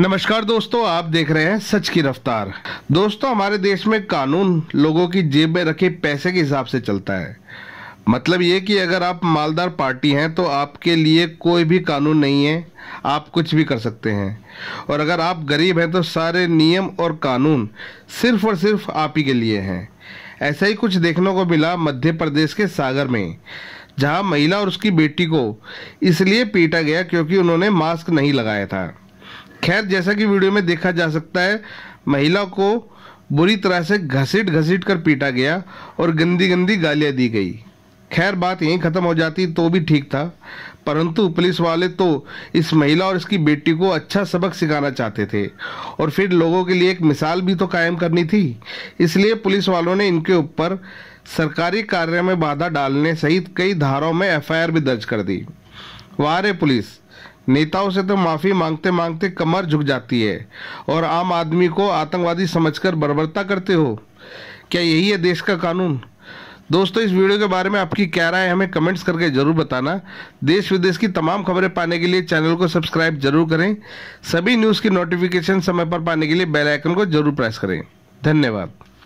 नमस्कार दोस्तों आप देख रहे हैं सच की रफ्तार दोस्तों हमारे देश में कानून लोगों की जेब में रखे पैसे के हिसाब से चलता है मतलब ये कि अगर आप मालदार पार्टी हैं तो आपके लिए कोई भी कानून नहीं है आप कुछ भी कर सकते हैं और अगर आप गरीब हैं तो सारे नियम और कानून सिर्फ और सिर्फ आप ही के लिए हैं ऐसा ही कुछ देखने को मिला मध्य प्रदेश के सागर में जहां महिला और उसकी बेटी को इसलिए पीटा गया क्योंकि उन्होंने मास्क नहीं लगाया था खैर जैसा कि वीडियो में देखा जा सकता है महिला को बुरी तरह से घसीट घसीट कर पीटा गया और गंदी गंदी गालियाँ दी गई खैर बात यहीं ख़त्म हो जाती तो भी ठीक था परंतु पुलिस वाले तो इस महिला और इसकी बेटी को अच्छा सबक सिखाना चाहते थे और फिर लोगों के लिए एक मिसाल भी तो कायम करनी थी इसलिए पुलिस वालों ने इनके ऊपर सरकारी कार्य में बाधा डालने सहित कई धाराओं में एफआईआर भी दर्ज कर दी वारे पुलिस नेताओं से तो माफ़ी मांगते मांगते कमर झुक जाती है और आम आदमी को आतंकवादी समझकर बर्बरता करते हो क्या यही है देश का कानून दोस्तों इस वीडियो के बारे में आपकी क्या राय हमें कमेंट्स करके जरूर बताना देश विदेश की तमाम खबरें पाने के लिए चैनल को सब्सक्राइब जरूर करें सभी न्यूज़ की नोटिफिकेशन समय पर पाने के लिए बेलाइकन को जरूर प्रेस करें धन्यवाद